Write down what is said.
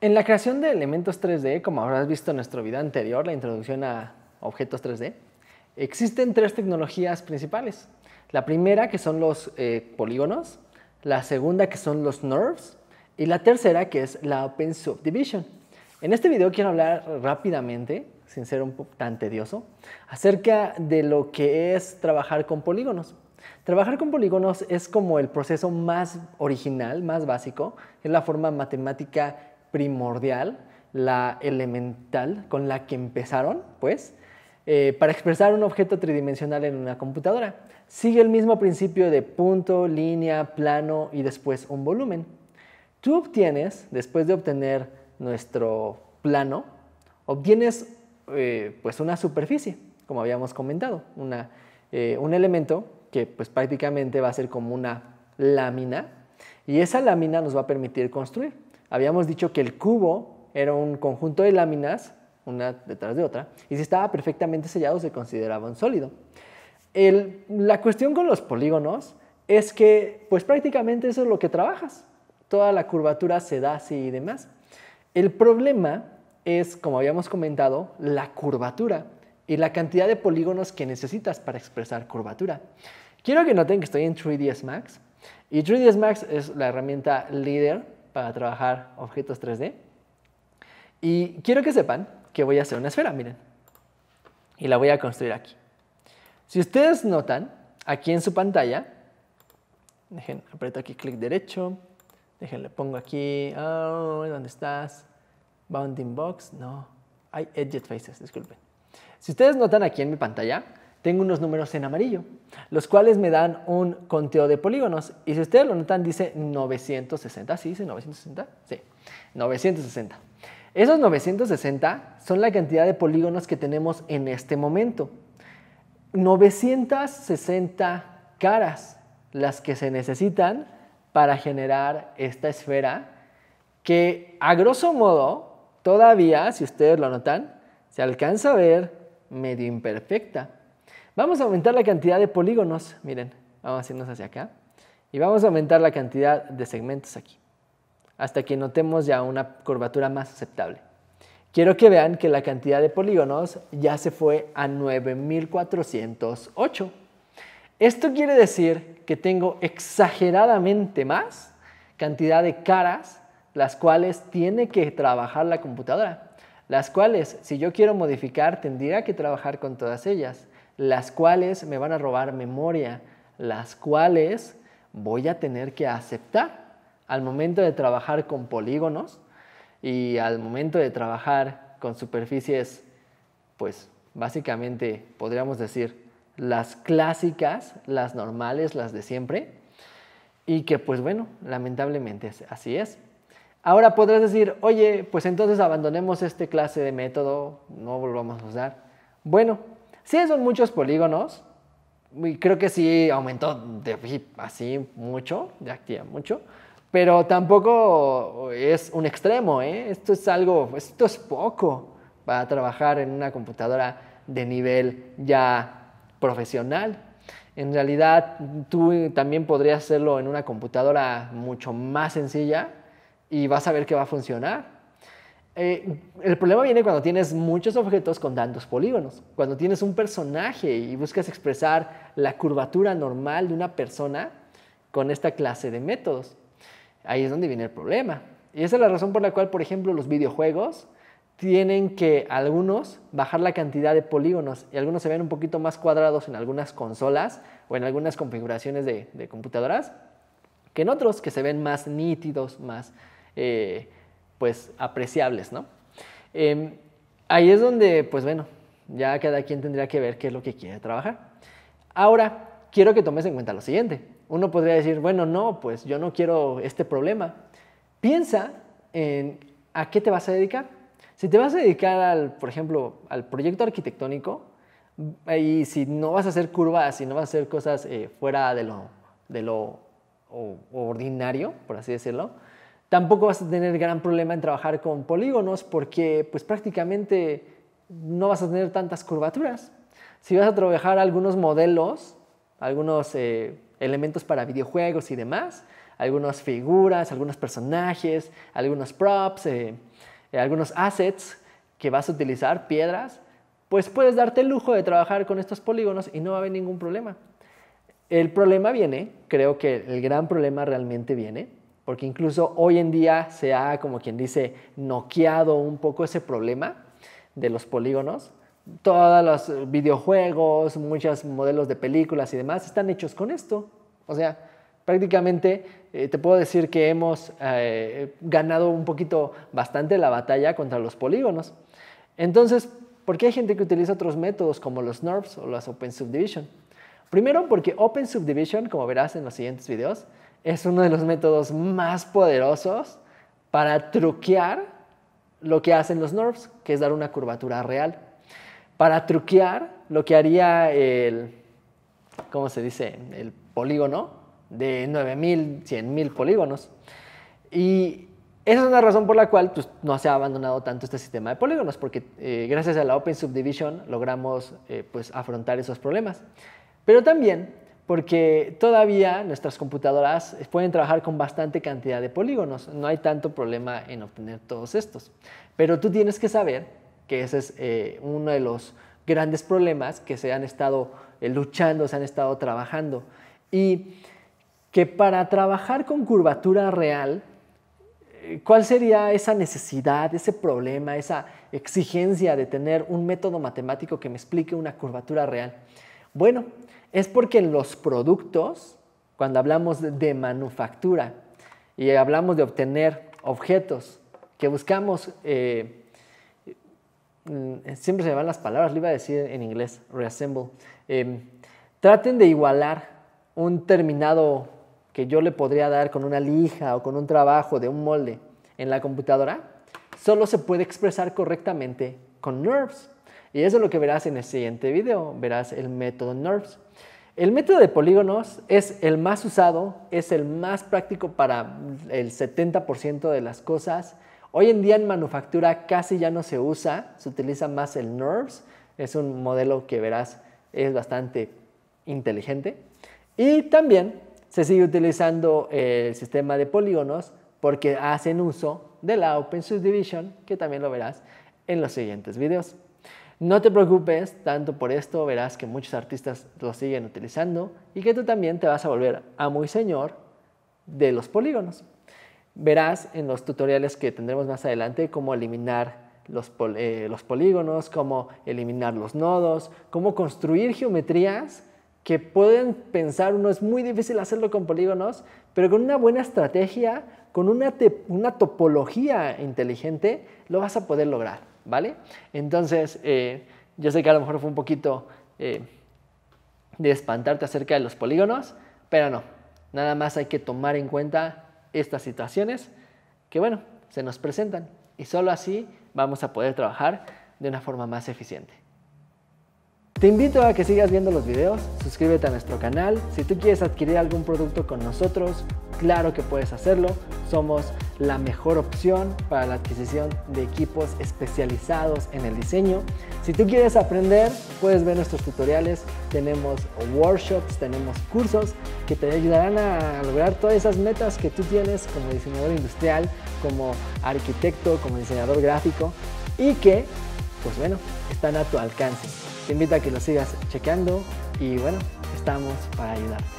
En la creación de elementos 3D, como habrás visto en nuestro video anterior, la introducción a objetos 3D, existen tres tecnologías principales. La primera que son los eh, polígonos, la segunda que son los NURBS y la tercera que es la Open Subdivision. En este video quiero hablar rápidamente, sin ser un poco tan tedioso, acerca de lo que es trabajar con polígonos. Trabajar con polígonos es como el proceso más original, más básico, es la forma matemática primordial, la elemental con la que empezaron, pues, eh, para expresar un objeto tridimensional en una computadora. Sigue el mismo principio de punto, línea, plano y después un volumen. Tú obtienes, después de obtener nuestro plano, obtienes eh, pues una superficie, como habíamos comentado, una, eh, un elemento que pues prácticamente va a ser como una lámina y esa lámina nos va a permitir construir habíamos dicho que el cubo era un conjunto de láminas, una detrás de otra, y si estaba perfectamente sellado se consideraba un sólido. la cuestión con los polígonos es que pues prácticamente eso es lo que trabajas. Toda la curvatura se da así y demás. El problema es, como habíamos comentado, la curvatura y la cantidad de polígonos que necesitas para expresar curvatura. Quiero que noten que estoy en 3ds Max y 3ds Max es la herramienta líder para trabajar objetos 3D. Y quiero que sepan que voy a hacer una esfera, miren. Y la voy a construir aquí. Si ustedes notan, aquí en su pantalla, dejen, aprieto aquí clic derecho, dejen, le pongo aquí, oh, ¿dónde estás? Bounding Box, no, hay Edge Faces, disculpen. Si ustedes notan aquí en mi pantalla, tengo unos números en amarillo, los cuales me dan un conteo de polígonos. Y si ustedes lo notan, dice 960. ¿Sí dice 960? Sí, 960. Esos 960 son la cantidad de polígonos que tenemos en este momento. 960 caras las que se necesitan para generar esta esfera que a grosso modo todavía, si ustedes lo notan, se alcanza a ver medio imperfecta Vamos a aumentar la cantidad de polígonos, miren, vamos a hacia acá, y vamos a aumentar la cantidad de segmentos aquí, hasta que notemos ya una curvatura más aceptable. Quiero que vean que la cantidad de polígonos ya se fue a 9408. Esto quiere decir que tengo exageradamente más cantidad de caras las cuales tiene que trabajar la computadora, las cuales si yo quiero modificar tendría que trabajar con todas ellas las cuales me van a robar memoria, las cuales voy a tener que aceptar al momento de trabajar con polígonos y al momento de trabajar con superficies, pues básicamente podríamos decir las clásicas, las normales, las de siempre, y que pues bueno, lamentablemente así es. Ahora podrás decir, oye, pues entonces abandonemos este clase de método, no volvamos a usar. Bueno, Sí, son muchos polígonos. creo que sí aumentó de, así mucho, de actividad mucho. Pero tampoco es un extremo, ¿eh? Esto es algo, esto es poco para trabajar en una computadora de nivel ya profesional. En realidad, tú también podrías hacerlo en una computadora mucho más sencilla y vas a ver que va a funcionar. Eh, el problema viene cuando tienes muchos objetos con tantos polígonos. Cuando tienes un personaje y buscas expresar la curvatura normal de una persona con esta clase de métodos. Ahí es donde viene el problema. Y esa es la razón por la cual, por ejemplo, los videojuegos tienen que algunos bajar la cantidad de polígonos y algunos se ven un poquito más cuadrados en algunas consolas o en algunas configuraciones de, computadoras que en otros que se ven más nítidos, más... Eh, pues apreciables, ¿no? Em, ahí es donde, pues bueno, ya cada quien tendría que ver qué es lo que quiere trabajar. Ahora, quiero que tomes en cuenta lo siguiente. Uno podría decir, bueno, no, pues yo no quiero este problema. Piensa en a qué te vas a dedicar. Si te vas a dedicar al, por ejemplo, al proyecto arquitectónico, y si no vas a hacer curvas, si no vas a hacer cosas eh, fuera de lo, de lo ordinario, por así decirlo, Tampoco vas a tener gran problema en trabajar con polígonos porque pues prácticamente no vas a tener tantas curvaturas. Si vas a trabajar algunos modelos, algunos eh, elementos para videojuegos y demás, algunas figuras, algunos personajes, algunos props, eh, eh, algunos assets que vas a utilizar, piedras, pues puedes darte el lujo de trabajar con estos polígonos y no va a haber ningún problema. El problema viene, creo que el gran problema realmente viene, porque incluso hoy en día se ha, como quien dice, noqueado un poco ese problema de los polígonos. Todos los videojuegos, muchos modelos de películas y demás están hechos con esto. O sea, prácticamente eh, te puedo decir que hemos eh, ganado un poquito bastante la batalla contra los polígonos. Entonces, ¿por qué hay gente que utiliza otros métodos como los NURBS o las Open Subdivision? Primero porque Open Subdivision, como verás en los siguientes videos, es uno de los métodos más poderosos para truquear lo que hacen los NURBS, que es dar una curvatura real. Para truquear lo que haría el, ¿cómo se dice? El polígono de 9000, 100000 polígonos. Y esa es una razón por la cual pues, no se ha abandonado tanto este sistema de polígonos, porque eh, gracias a la Open Subdivision logramos eh, pues, afrontar esos problemas. Pero también porque todavía nuestras computadoras pueden trabajar con bastante cantidad de polígonos, no hay tanto problema en obtener todos estos. Pero tú tienes que saber que ese es eh, uno de los grandes problemas que se han estado eh, luchando, se han estado trabajando. Y que para trabajar con curvatura real, eh, ¿cuál sería esa necesidad, ese problema, esa exigencia de tener un método matemático que me explique una curvatura real? Bueno, es porque en los productos, cuando hablamos de manufactura y hablamos de obtener objetos que buscamos, eh, mm, siempre se me van las palabras, Le iba a decir en inglés, reassemble, em, traten de igualar un terminado que yo le podría dar con una lija o con un trabajo de un molde en la computadora, solo se puede expresar correctamente con NURBS, y eso es lo que verás en el siguiente video, verás el método NURBS. El método de polígonos es el más usado, es el más práctico para el 70% de las cosas. Hoy en día en manufactura casi ya no se usa, se utiliza más el NURBS, es un modelo que verás es bastante inteligente. Y también se sigue utilizando el sistema de polígonos porque hacen uso de la Open Subdivision, que también lo verás en los siguientes videos. No te preocupes tanto por esto, verás que muchos artistas lo siguen utilizando y que tú también te vas a volver a muy señor de los polígonos. Verás en los tutoriales que tendremos más adelante cómo eliminar los, eh, polígonos, cómo eliminar los nodos, cómo construir geometrías que pueden pensar, uno es muy difícil hacerlo con polígonos, pero con una buena estrategia, con una topología inteligente, lo vas a poder lograr. ¿vale? Entonces, eh, yo sé que a lo mejor fue un poquito eh, de espantarte acerca de los polígonos, pero no, nada más hay que tomar en cuenta estas situaciones que, bueno, se nos presentan y solo así vamos a poder trabajar de una forma más eficiente. Te invito a que sigas viendo los videos, suscríbete a nuestro canal, si tú quieres adquirir algún producto con nosotros Claro que puedes hacerlo, somos la mejor opción para la adquisición de equipos especializados en el diseño. Si tú quieres aprender, puedes ver nuestros tutoriales, tenemos workshops, tenemos cursos que te ayudarán a lograr todas esas metas que tú tienes como diseñador industrial, como arquitecto, como diseñador gráfico y que, pues bueno, están a tu alcance. Te invito a que lo sigas chequeando y bueno, estamos para ayudarte.